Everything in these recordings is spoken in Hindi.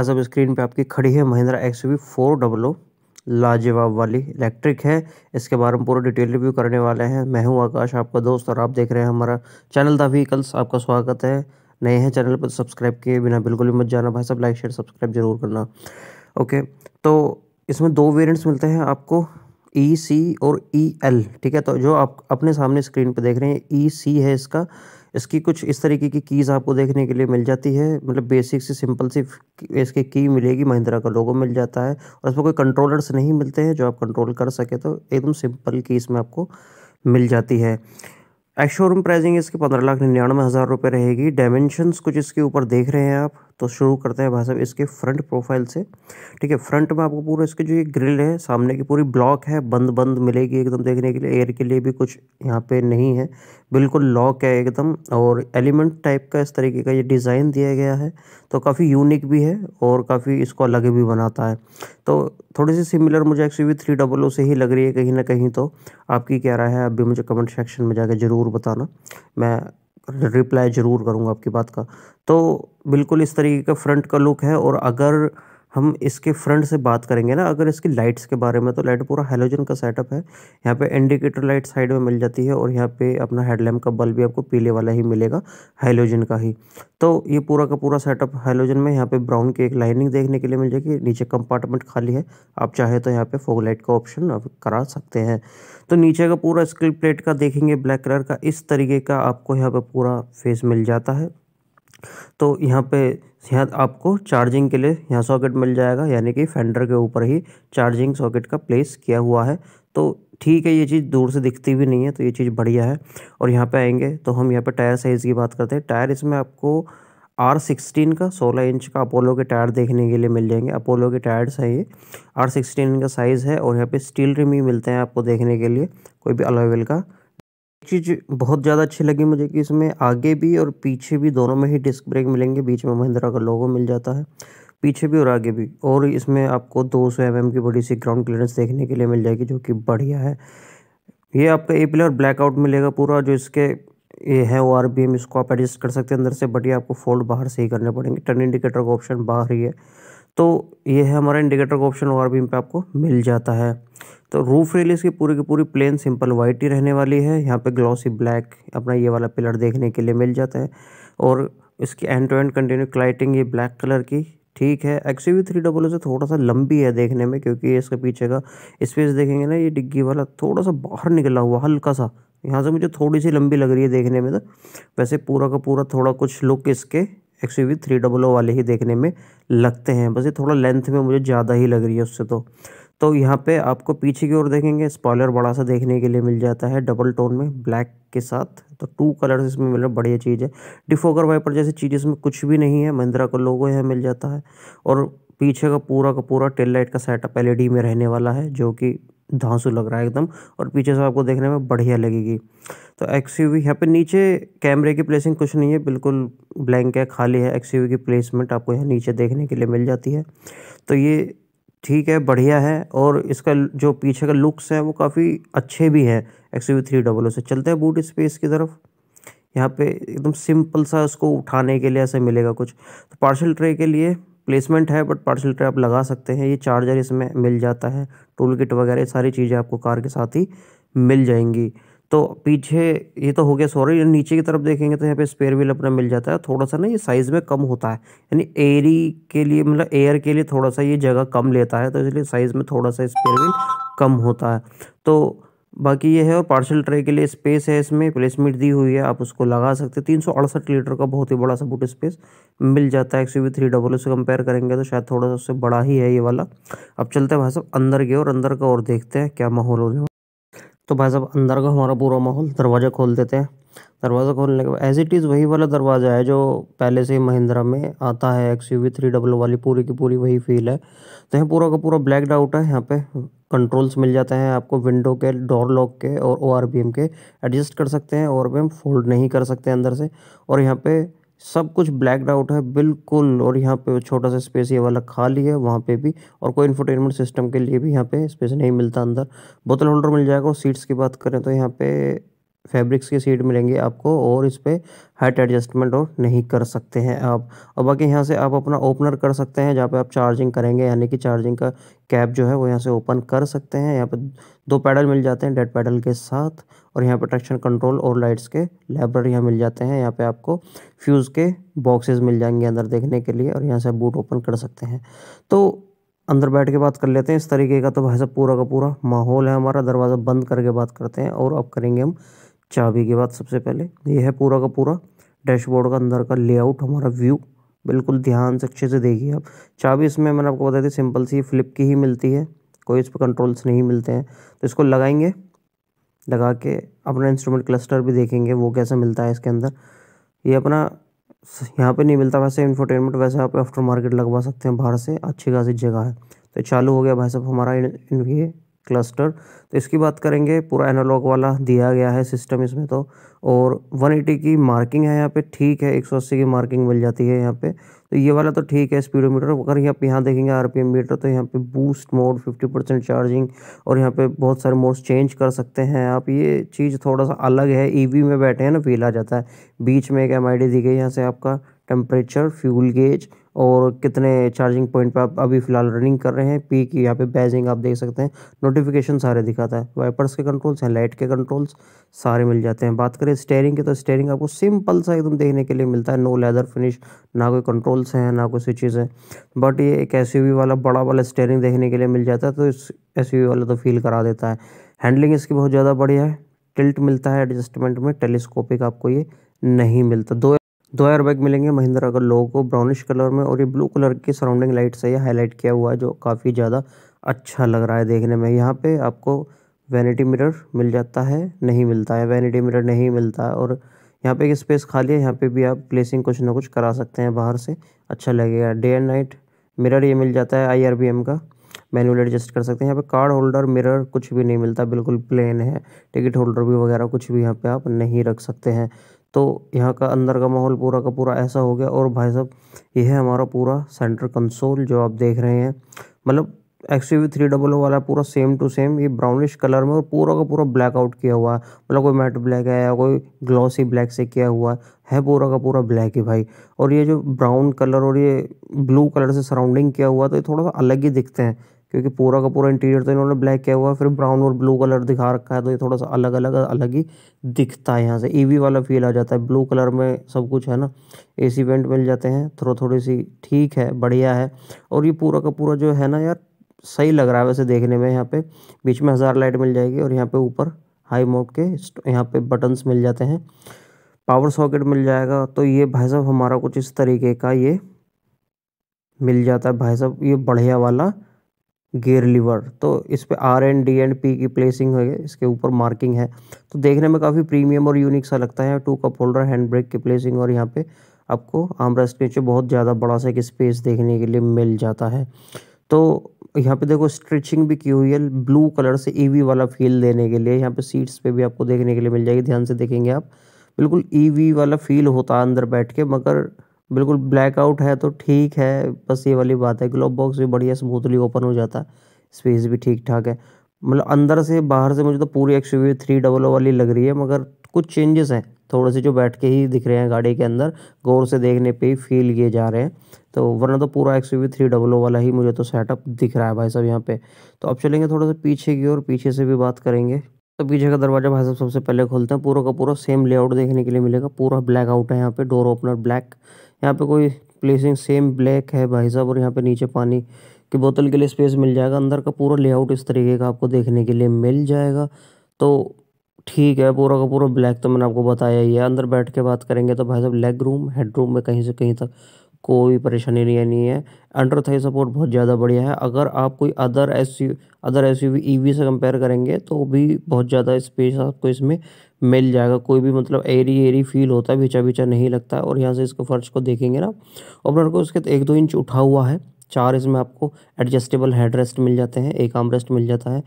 आज अब स्क्रीन पे आपकी खड़ी है Mahindra X V four double O लाजवाब वाली इलेक्ट्रिक है इसके बारे में पूरा डिटेल रिव्यू करने वाले हैं मैं हूं आकाश आपका दोस्त और आप देख रहे हैं हमारा चैनल द व्हीकल्स आपका स्वागत है नए हैं चैनल पर सब्सक्राइब किए बिना बिल्कुल भी मत जाना भाई सब लाइक शेयर सब्सक्राइब जरूर करना ओके तो इसमें दो वेरियंट्स मिलते हैं आपको ई e सी और ई e एल ठीक है तो जो आप अपने सामने स्क्रीन पर देख रहे हैं ई e सी है इसका इसकी कुछ इस तरीके की कीज़ आपको देखने के लिए मिल जाती है मतलब बेसिक से सिंपल सी इसकी की मिलेगी महिंद्रा का लोगो मिल जाता है और इसमें कोई कंट्रोलर्स नहीं मिलते हैं जो आप कंट्रोल कर सके तो एकदम सिंपल की इसमें आपको मिल जाती है एक्स शोरूम प्राइजिंग इसकी पंद्रह लाख निन्यानवे हज़ार रुपये रहेगी डायमेंशनस कुछ इसके ऊपर देख रहे हैं आप तो शुरू करते हैं भाई साहब इसके फ्रंट प्रोफाइल से ठीक है फ्रंट में आपको पूरा इसके जो ये ग्रिल है सामने की पूरी ब्लॉक है बंद बंद मिलेगी एकदम देखने के लिए एयर के लिए भी कुछ यहाँ पे नहीं है बिल्कुल लॉक है एकदम और एलिमेंट टाइप का इस तरीके का ये डिज़ाइन दिया गया है तो काफ़ी यूनिक भी है और काफ़ी इसको अलग भी बनाता है तो थोड़ी सी सिमिलर मुझे X U three double O से ही लग रही है कहीं ना कहीं तो आपकी क्या राय है अभी मुझे कमेंट सेक्शन में जाकर ज़रूर बताना मैं रिप्लाई ज़रूर करूँगा आपकी बात का तो बिल्कुल इस तरीके का फ्रंट का लुक है और अगर हम इसके फ्रंट से बात करेंगे ना अगर इसकी लाइट्स के बारे में तो लाइट पूरा हेलोजन का सेटअप है यहाँ पे इंडिकेटर लाइट साइड में मिल जाती है और यहाँ पे अपना हेडलैम्प का बल्ब भी आपको पीले वाला ही मिलेगा हेलोजन का ही तो ये पूरा का पूरा सेटअप हेलोजन में यहाँ पे ब्राउन की एक लाइनिंग देखने के लिए मिल जाएगी नीचे कंपार्टमेंट खाली है आप चाहे तो यहाँ पे फोग लाइट का ऑप्शन करा सकते हैं तो नीचे का पूरा स्क्रीन प्लेट का देखेंगे ब्लैक कलर का इस तरीके का आपको यहाँ पर पूरा फेस मिल जाता है तो यहाँ पे यहाँ आपको चार्जिंग के लिए यहाँ सॉकेट मिल जाएगा यानी कि फेंडर के ऊपर ही चार्जिंग सॉकेट का प्लेस किया हुआ है तो ठीक है ये चीज़ दूर से दिखती भी नहीं है तो ये चीज़ बढ़िया है और यहाँ पे आएंगे तो हम यहाँ पे टायर साइज़ की बात करते हैं टायर इसमें आपको आर सिक्सटीन का सोलह इंच का अपोलो के टायर देखने के लिए मिल जाएंगे अपोलो के टायर्स हैं ये आर सिक्सटीन का साइज़ है और यहाँ पे स्टील रिम ही मिलते हैं आपको देखने के लिए कोई भी अलॉयल का चीज़ बहुत ज़्यादा अच्छी लगी मुझे कि इसमें आगे भी और पीछे भी दोनों में ही डिस्क ब्रेक मिलेंगे बीच में महिंद्रा का लोगो मिल जाता है पीछे भी और आगे भी और इसमें आपको 200 सौ mm की बड़ी सी ग्राउंड क्लियरेंस देखने के लिए मिल जाएगी जो कि बढ़िया है ये आपका ए पिलर ब्लैकआउट मिलेगा पूरा जो इसके ये है ओ आर इसको आप एडजस्ट कर सकते हैं अंदर से बढ़िया आपको फोल्ड बाहर से ही करने पड़ेंगे टर्न इंडिकेटर का ऑप्शन बाहर ही है तो ये है हमारा इंडिकेटर का ऑप्शन और बीम पे आपको मिल जाता है तो रूफ रेल इसकी पूरी की पूरी प्लेन सिंपल वाइट ही रहने वाली है यहाँ पे ग्लॉसी ब्लैक अपना ये वाला पिलर देखने के लिए मिल जाता है और इसकी end to end continue lighting ये ब्लैक कलर की ठीक है एक्स यू थ्री डबल से थोड़ा सा लंबी है देखने में क्योंकि इसके पीछे का स्पेस देखेंगे ना ये डिग्गी वाला थोड़ा सा बाहर निकला हुआ हल्का सा यहाँ से मुझे थोड़ी सी लंबी लग रही है देखने में तो वैसे पूरा का पूरा थोड़ा कुछ लुक इसके X U three double O वाले ही देखने में लगते हैं बस ये थोड़ा लेंथ में मुझे ज़्यादा ही लग रही है उससे तो तो यहाँ पे आपको पीछे की ओर देखेंगे स्पॉयलर बड़ा सा देखने के लिए मिल जाता है डबल टोन में ब्लैक के साथ तो टू कलर्स इसमें मिल रहा बढ़िया चीज़ है डिफोकर वाइपर जैसी चीज़ इसमें कुछ भी नहीं है महिंद्रा का लोगो यहाँ मिल जाता है और पीछे का पूरा का पूरा टेल लाइट का सेटअप डी e में रहने वाला है जो कि धांसू लग रहा है एकदम और पीछे से आपको देखने में बढ़िया लगेगी तो एक्स यू यहाँ पे नीचे कैमरे की प्लेसिंग कुछ नहीं है बिल्कुल ब्लैंक है खाली है एक्स की प्लेसमेंट आपको यहाँ नीचे देखने के लिए मिल जाती है तो ये ठीक है बढ़िया है और इसका जो पीछे का लुक्स है वो काफ़ी अच्छे भी हैं X U three double O से चलते हैं बूट स्पेस की तरफ यहाँ पे एकदम सिंपल सा उसको उठाने के लिए ऐसे मिलेगा कुछ तो पार्सल ट्रे के लिए प्लेसमेंट है बट पार्सल ट्रैप आप लगा सकते हैं ये चार्जर इसमें मिल जाता है टूल किट वगैरह सारी चीज़ें आपको कार के साथ ही मिल जाएंगी तो पीछे ये तो हो गया सॉरी नीचे की तरफ देखेंगे तो यहाँ पे स्पेयर व्हील अपना मिल जाता है थोड़ा सा ना ये साइज़ में कम होता है यानी एरी के लिए मतलब एयर के लिए थोड़ा सा ये जगह कम लेता है तो इसलिए साइज़ में थोड़ा सा स्पेयर व्हील कम होता है तो बाकी ये है और पार्सल ट्रे के लिए स्पेस है इसमें प्लेसमेंट दी हुई है आप उसको लगा सकते हैं तीन लीटर का बहुत ही बड़ा सा बूट स्पेस मिल जाता है एक्स थ्री डबल से कंपेयर करेंगे तो शायद थोड़ा सा उससे बड़ा ही है ये वाला अब चलते हैं भाई साहब अंदर के और अंदर का और देखते हैं क्या माहौल होने वाला तो भाई साहब अंदर का हमारा पूरा माहौल दरवाज़ा खोल देते हैं दरवाज़ा खोलने के बाद एज़ इट इज़ वही वाला दरवाज़ा है जो पहले से महिंद्रा में आता है X U V three double वाली पूरी की पूरी वही फील है तो यहाँ पूरा का पूरा ब्लैक आउट है यहाँ पे कंट्रोल्स मिल जाते हैं आपको विंडो के डोर लॉक के और ओ आर बी एम के एडजस्ट कर सकते हैं और भी फोल्ड नहीं कर सकते अंदर से और यहाँ पे सब कुछ ब्लैक आउट है बिल्कुल और यहाँ पे छोटा सा स्पेस ये वाला खाली है वहाँ पे भी और कोई इन्फोटेनमेंट सिस्टम के लिए भी यहाँ पे स्पेस नहीं मिलता अंदर बोतल होल्डर मिल जाएगा और सीट्स की बात करें तो यहाँ पे फैब्रिक्स की सीट मिलेंगे आपको और इस पर हाइट एडजस्टमेंट और नहीं कर सकते हैं आप और बाकी यहाँ से आप अपना ओपनर कर सकते हैं जहाँ पे आप चार्जिंग करेंगे यानी कि चार्जिंग का कैप जो है वो यहाँ से ओपन कर सकते हैं यहाँ पे दो पैडल मिल जाते हैं डेड पैडल के साथ और यहाँ पे ट्रैक्शन कंट्रोल और लाइट्स के लेबर यहाँ मिल जाते हैं यहाँ पे आपको फ्यूज़ के बॉक्सेज मिल जाएंगे अंदर देखने के लिए और यहाँ से आप बूट ओपन कर सकते हैं तो अंदर बैठ के बात कर लेते हैं इस तरीके का तो भाई साहब पूरा का पूरा माहौल है हमारा दरवाज़ा बंद करके बात करते हैं और अब करेंगे हम चाबी के बाद सबसे पहले ये है पूरा का पूरा डैशबोर्ड का अंदर का लेआउट हमारा व्यू बिल्कुल ध्यान से अच्छे से देखिए आप चाबी इसमें मैंने आपको बताया थी सिंपल सी फ्लिप की ही मिलती है कोई इस पर कंट्रोल्स नहीं मिलते हैं तो इसको लगाएंगे लगा के अपना इंस्ट्रूमेंट क्लस्टर भी देखेंगे वो कैसे मिलता है इसके अंदर ये अपना यहाँ पे नहीं मिलता वैसे इन्फोटेनमेंट वैसे आप आफ्टर मार्केट लगवा सकते हैं बाहर से अच्छी खासी जगह है तो चालू हो गया भाई साहब हमारा ये क्लस्टर तो इसकी बात करेंगे पूरा एनालॉग वाला दिया गया है सिस्टम इसमें तो और 180 की मार्किंग है यहाँ पे ठीक है 180 की मार्किंग मिल जाती है यहाँ पे तो ये वाला तो ठीक है स्पीडोमीटर अगर यहाँ पे यहाँ देखेंगे आरपीएम मीटर तो यहाँ पे बूस्ट मोड 50 परसेंट चार्जिंग और यहाँ पे बहुत सारे मोड्स चेंज कर सकते हैं आप ये चीज़ थोड़ा सा अलग है ई e में बैठे हैं ना फील आ जाता है बीच में एक एम दी गई यहाँ से आपका टेम्परेचर फ्यूल गेज और कितने चार्जिंग पॉइंट पे आप अभी फ़िलहाल रनिंग कर रहे हैं पी की यहाँ पे बैजिंग आप देख सकते हैं नोटिफिकेशन सारे दिखाता है वाइपर्स के कंट्रोल्स हैं लाइट के कंट्रोल्स सारे मिल जाते हैं बात करें स्टेयरिंग की तो स्टेयरिंग आपको सिंपल सा एकदम देखने के लिए मिलता है नो लेदर फिनिश ना कोई कंट्रोल्स हैं ना कोई स्विचेज़ हैं बट ये एक एस वाला बड़ा वाला स्टेयरिंग देखने के लिए मिल जाता है तो इस एस वाला तो फील करा देता है हैंडलिंग इसकी बहुत ज़्यादा बढ़िया है टिल्ट मिलता है एडजस्टमेंट में टेलीस्कोपिक आपको ये नहीं मिलता दो दो एयरबैग मिलेंगे महिंद्रा का लोगो को ब्राउनिश कलर में और ये ब्लू कलर की सराउंडिंग लाइट से ये हाईलाइट किया हुआ है जो काफ़ी ज़्यादा अच्छा लग रहा है देखने में यहाँ पे आपको वैनिटी मिरर मिल जाता है नहीं मिलता है वैनिटी मिरर नहीं मिलता है और यहाँ पे एक स्पेस खाली है यहाँ पे भी आप प्लेसिंग कुछ ना कुछ करा सकते हैं बाहर से अच्छा लगेगा डे एंड नाइट मिरर ये मिल जाता है आई का मैनुअल एडजस्ट कर सकते हैं यहाँ पे कार्ड होल्डर मिरर कुछ भी नहीं मिलता बिल्कुल प्लेन है टिकट होल्डर भी वगैरह कुछ भी यहाँ पे आप नहीं रख सकते हैं तो यहाँ का अंदर का माहौल पूरा का पूरा ऐसा हो गया और भाई साहब यह है हमारा पूरा सेंटर कंसोल जो आप देख रहे हैं मतलब X U three double O वाला पूरा सेम टू सेम ये ब्राउनिश कलर में और पूरा का पूरा ब्लैक आउट किया हुआ है मतलब कोई मैट ब्लैक है या कोई ग्लॉसी ब्लैक से किया हुआ है है पूरा का पूरा ब्लैक ही भाई और ये जो ब्राउन कलर और ये ब्लू कलर से सराउंडिंग किया हुआ तो ये थोड़ा सा अलग ही दिखते हैं क्योंकि पूरा का पूरा इंटीरियर तो इन्होंने ब्लैक किया हुआ है फिर ब्राउन और ब्लू कलर दिखा रखा है तो ये थोड़ा सा अलग अलग अलग ही दिखता है यहाँ से ईवी e वाला फील आ जाता है ब्लू कलर में सब कुछ है ना एसी वेंट मिल जाते हैं थोड़ा थोड़ी सी ठीक है बढ़िया है और ये पूरा का पूरा जो है ना यार सही लग रहा है वैसे देखने में यहाँ पे बीच में हज़ार लाइट मिल जाएगी और यहाँ पे ऊपर हाई मोड के यहाँ पे बटन्स मिल जाते हैं पावर सॉकेट मिल जाएगा तो ये भाई साहब हमारा कुछ इस तरीके का ये मिल जाता है भाई साहब ये बढ़िया वाला गेयर लीवर तो इस पर R and D and P की प्लेसिंग है इसके ऊपर मार्किंग है तो देखने में काफ़ी प्रीमियम और यूनिक सा लगता है two cup holder hand brake की प्लेसिंग और यहाँ पे आपको आमरस के नीचे बहुत ज़्यादा बड़ा सा एक स्पेस देखने के लिए मिल जाता है तो यहाँ पे देखो स्ट्रेचिंग भी की हुई है ब्लू कलर से वी e वाला फील देने के लिए यहाँ पर सीट्स पर भी आपको देखने के लिए मिल जाएगी ध्यान से देखेंगे आप बिल्कुल वी e वाला फील होता है अंदर बैठ के मगर बिल्कुल ब्लैकआउट है तो ठीक है बस ये वाली बात है ग्लोब बॉक्स भी बढ़िया स्मूथली ओपन हो जाता है स्पेस भी ठीक ठाक है मतलब अंदर से बाहर से मुझे तो पूरी X U three double O वाली लग रही है मगर कुछ चेंजेस हैं थोड़े से जो बैठ के ही दिख रहे हैं गाड़ी के अंदर गौर से देखने पे ही फील किए जा रहे हैं तो वरना तो पूरा X U three double O वाला ही मुझे तो सेटअप दिख रहा है भाई साहब यहाँ पे तो अब चलेंगे थोड़ा सा पीछे की और पीछे से भी बात करेंगे तो पीछे का दरवाज़ा भाई साहब सबसे पहले खोलते हैं पूरा का पूरा सेम लेआउट देखने के लिए मिलेगा पूरा ब्लैक आउट है यहाँ पे डोर ओपनर ब्लैक यहाँ पे कोई प्लेसिंग सेम ब्लैक है भाई साहब और यहाँ पे नीचे पानी की बोतल के लिए स्पेस मिल जाएगा अंदर का पूरा लेआउट इस तरीके का आपको देखने के लिए मिल जाएगा तो ठीक है पूरा का पूरा ब्लैक तो मैंने आपको बताया ही है अंदर बैठ के बात करेंगे तो भाई साहब लेग रूम हेड रूम में कहीं से कहीं तक कोई परेशानी नहीं नहीं है अंडर थाई सपोर्ट बहुत ज़्यादा बढ़िया है अगर आप कोई other S other S U से कंपेयर करेंगे तो भी बहुत ज़्यादा स्पेस आपको इसमें मिल जाएगा कोई भी मतलब एरी एरी फील होता है बीचा बीचा नहीं लगता है और यहाँ से इसको फर्श को देखेंगे ना और को इसके एक दो इंच उठा हुआ है चार इसमें आपको एडजस्टेबल हेड रेस्ट मिल जाते हैं एक आर्म रेस्ट मिल जाता है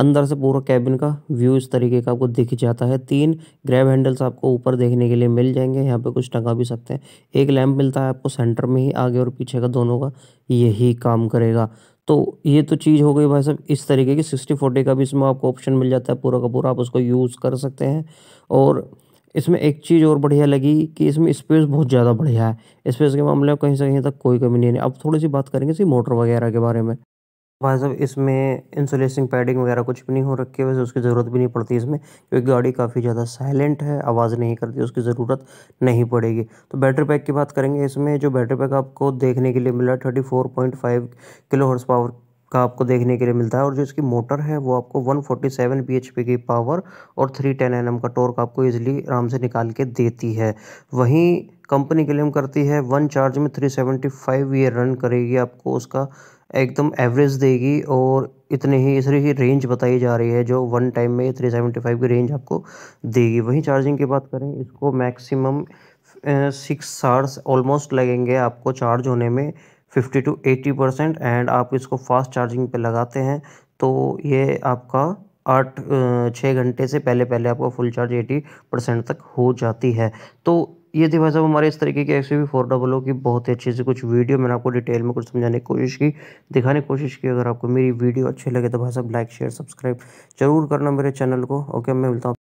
अंदर से पूरा कैबिन का व्यू इस तरीके का आपको दिख जाता है तीन ग्रैब हैंडल्स आपको ऊपर देखने के लिए मिल जाएंगे यहाँ पे कुछ टंगा भी सकते हैं एक लैंप मिलता है आपको सेंटर में ही आगे और पीछे का दोनों का यही काम करेगा तो ये तो चीज़ हो गई भाई साहब इस तरीके की सिक्सटी फोर्टी का भी इसमें आपको ऑप्शन मिल जाता है पूरा का पूरा आप उसको यूज़ कर सकते हैं और इसमें एक चीज़ और बढ़िया लगी कि इसमें स्पेस बहुत ज़्यादा बढ़िया है स्पेस के मामले में कहीं से कहीं तक कोई कमी नहीं है अब थोड़ी सी बात करेंगे इसी मोटर वगैरह के बारे में भाई साहब इसमें इंसुलेशन पैडिंग वगैरह कुछ भी नहीं हो रखी है वैसे उसकी ज़रूरत भी नहीं पड़ती इसमें क्योंकि गाड़ी काफ़ी ज़्यादा साइलेंट है आवाज़ नहीं करती उसकी ज़रूरत नहीं पड़ेगी तो बैटरी पैक की बात करेंगे इसमें जो बैटरी पैक आपको देखने के लिए मिला है thirty four point five kilo horse power का आपको देखने के लिए मिलता है और जो इसकी मोटर है वो आपको एच पी की पावर और एन एम का टोर्क आपको ईज़िली आराम से निकाल के देती है वहीं कंपनी क्लेम करती है वन चार्ज में थ्री सेवेंटी फाइव ये रन करेगी आपको उसका एकदम एवरेज देगी और इतने ही इसी ही रेंज बताई जा रही है जो वन टाइम में थ्री सेवेंटी फाइव की रेंज आपको देगी वहीं चार्जिंग की बात करें इसको मैक्सिमम सिक्स आवर्स ऑलमोस्ट लगेंगे आपको चार्ज होने में fifty two eighty percent and आप इसको फास्ट चार्जिंग पे लगाते हैं तो ये आपका आठ छः घंटे से पहले पहले आपको फुल चार्ज एटी परसेंट तक हो जाती है तो ये थी भाई साहब हमारे इस तरीके की X V four double O की बहुत ही अच्छी से कुछ वीडियो मैंने आपको डिटेल में कुछ समझाने की कोशिश की दिखाने की कोशिश की अगर आपको मेरी वीडियो अच्छी लगे तो भाई साहब लाइक शेयर सब्सक्राइब जरूर करना मेरे चैनल को ओके मैं मिलता हूँ